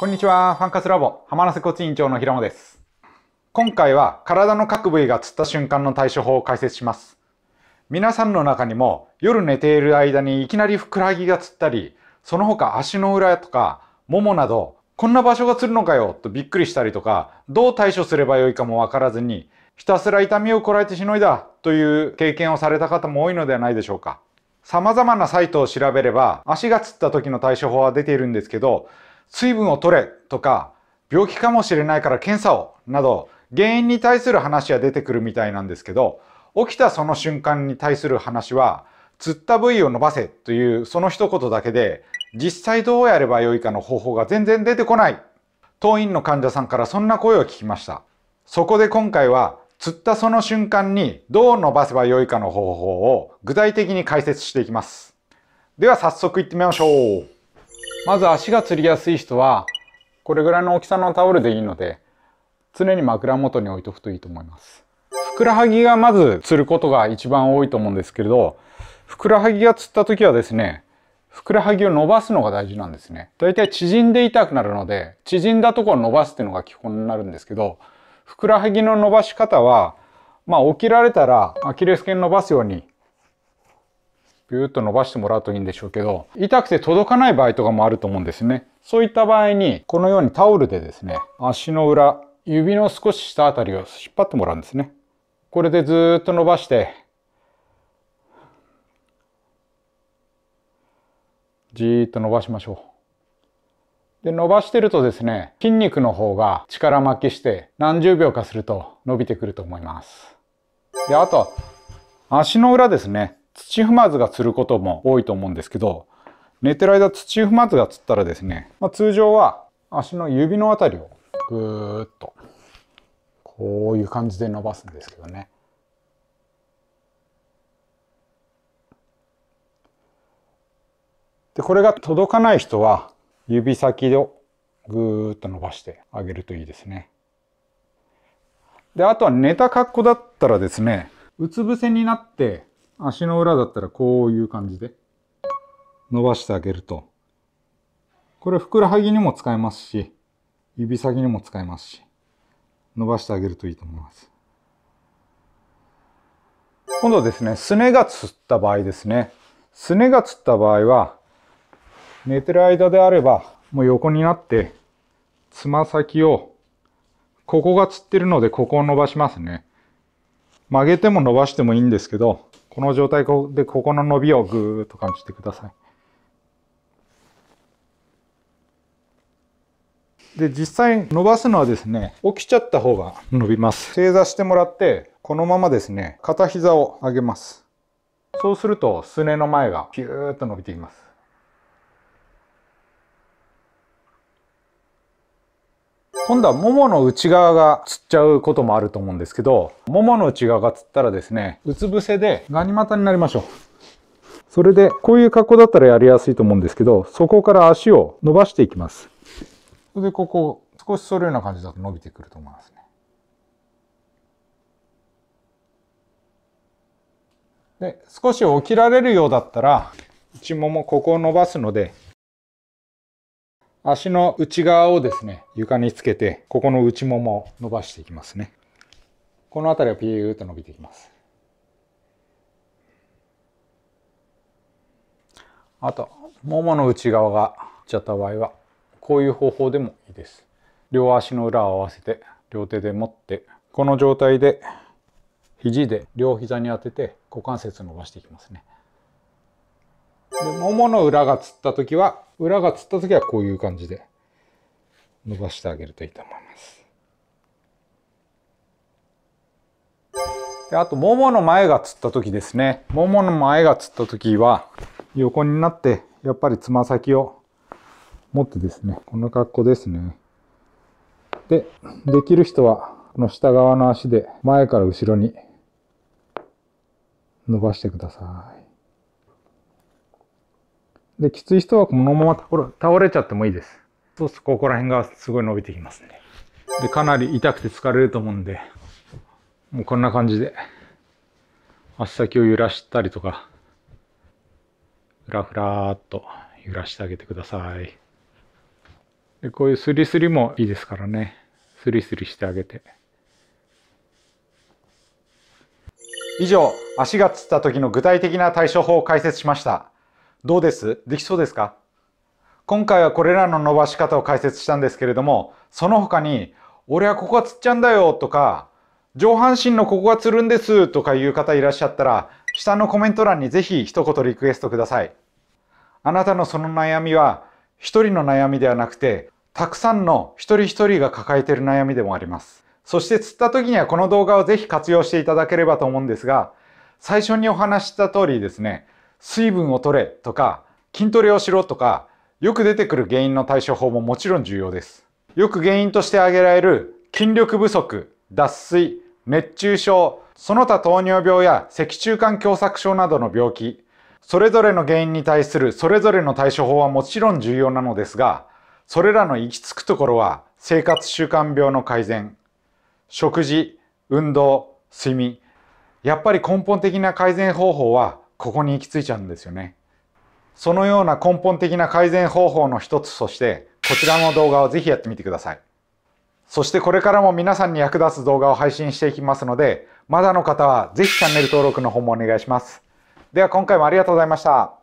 こんにちは。ファンカスラボ、浜野瀬コツ委員長の平間です。今回は体の各部位がつった瞬間の対処法を解説します。皆さんの中にも夜寝ている間にいきなりふくらはぎがつったり、その他足の裏とかももなど、こんな場所がつるのかよとびっくりしたりとか、どう対処すればよいかもわからずに、ひたすら痛みをこらえてしのいだという経験をされた方も多いのではないでしょうか。様々なサイトを調べれば足がつった時の対処法は出ているんですけど、水分を取れとか、病気かもしれないから検査をなど、原因に対する話は出てくるみたいなんですけど、起きたその瞬間に対する話は、釣った部位を伸ばせというその一言だけで、実際どうやればよいかの方法が全然出てこない。当院の患者さんからそんな声を聞きました。そこで今回は、釣ったその瞬間にどう伸ばせばよいかの方法を具体的に解説していきます。では早速いってみましょう。まず足がつりやすい人はこれぐらいの大きさのタオルでいいので常に枕元に置いとくといいと思います。ふくらはぎがまずつることが一番多いと思うんですけれどふくらはぎがつった時はですねふくらはぎを伸ばすのが大事なんですね。だいたい縮んで痛くなるので縮んだところを伸ばすっていうのが基本になるんですけどふくらはぎの伸ばし方はまあ起きられたらアキレス腱伸ばすようにビューッと伸ばしてもらうといいんでしょうけど、痛くて届かない場合とかもあると思うんですね。そういった場合に、このようにタオルでですね、足の裏、指の少し下あたりを引っ張ってもらうんですね。これでずっと伸ばして、じーっと伸ばしましょう。で、伸ばしてるとですね、筋肉の方が力負けして何十秒かすると伸びてくると思います。で、あと、は、足の裏ですね。土踏まずが釣ることも多いと思うんですけど寝てる間土踏まずが釣ったらですね、まあ、通常は足の指の辺りをぐーっとこういう感じで伸ばすんですけどね。でこれが届かない人は指先をぐーっと伸ばしてあげるといいですね。であとは寝た格好だったらですねうつ伏せになって足の裏だったらこういう感じで伸ばしてあげると、これふくらはぎにも使えますし、指先にも使えますし、伸ばしてあげるといいと思います。今度はですね、すねがつった場合ですね。すねがつった場合は、寝てる間であれば、もう横になって、つま先を、ここがつってるので、ここを伸ばしますね。曲げても伸ばしてもいいんですけど、この状態でここの伸びをぐーっと感じてください。で、実際伸ばすのはですね、起きちゃった方が伸びます。正座してもらって、このままですね、片膝を上げます。そうすると、すねの前がピューっと伸びていきます。今度はももの内側がつっちゃうこともあると思うんですけど、ももの内側がつったらですね、うつ伏せでガニ股になりましょう。それで、こういう格好だったらやりやすいと思うんですけど、そこから足を伸ばしていきます。それで、ここ、少し反るような感じだと伸びてくると思いますね。で、少し起きられるようだったら、内ももここを伸ばすので、足の内側をですね、床につけて、ここの内ももを伸ばしていきますね。この辺りはピューッと伸びていきます。あと、ももの内側がちゃった場合は、こういう方法でもいいです。両足の裏を合わせて、両手で持って、この状態で、肘で両膝に当てて、股関節伸ばしていきますね。で、もの裏がつった時は、裏がつった時はこういう感じで伸ばしてあげるといいと思います。であと、桃の前がつった時ですね。桃の前がつった時は、横になって、やっぱりつま先を持ってですね、こんな格好ですね。で、できる人は、この下側の足で前から後ろに伸ばしてください。で、きつい人はこのまま倒れちゃってもいいです。そうするとここら辺がすごい伸びてきますね。で、かなり痛くて疲れると思うんで、もうこんな感じで、足先を揺らしたりとか、ふらふらっと揺らしてあげてください。で、こういうスリスリもいいですからね。スリスリしてあげて。以上、足がつった時の具体的な対処法を解説しました。どうですできそうですか今回はこれらの伸ばし方を解説したんですけれども、その他に、俺はここがつっちゃうんだよとか、上半身のここがつるんですとかいう方いらっしゃったら、下のコメント欄にぜひ一言リクエストください。あなたのその悩みは、一人の悩みではなくて、たくさんの一人一人が抱えている悩みでもあります。そして釣った時にはこの動画をぜひ活用していただければと思うんですが、最初にお話した通りですね、水分を取れとか筋トレをしろとかよく出てくる原因の対処法ももちろん重要です。よく原因として挙げられる筋力不足、脱水、熱中症、その他糖尿病や脊柱管狭窄症などの病気、それぞれの原因に対するそれぞれの対処法はもちろん重要なのですが、それらの行き着くところは生活習慣病の改善、食事、運動、睡眠、やっぱり根本的な改善方法はここに行き着いちゃうんですよね。そのような根本的な改善方法の一つとして、こちらの動画をぜひやってみてください。そしてこれからも皆さんに役立つ動画を配信していきますので、まだの方はぜひチャンネル登録の方もお願いします。では今回もありがとうございました。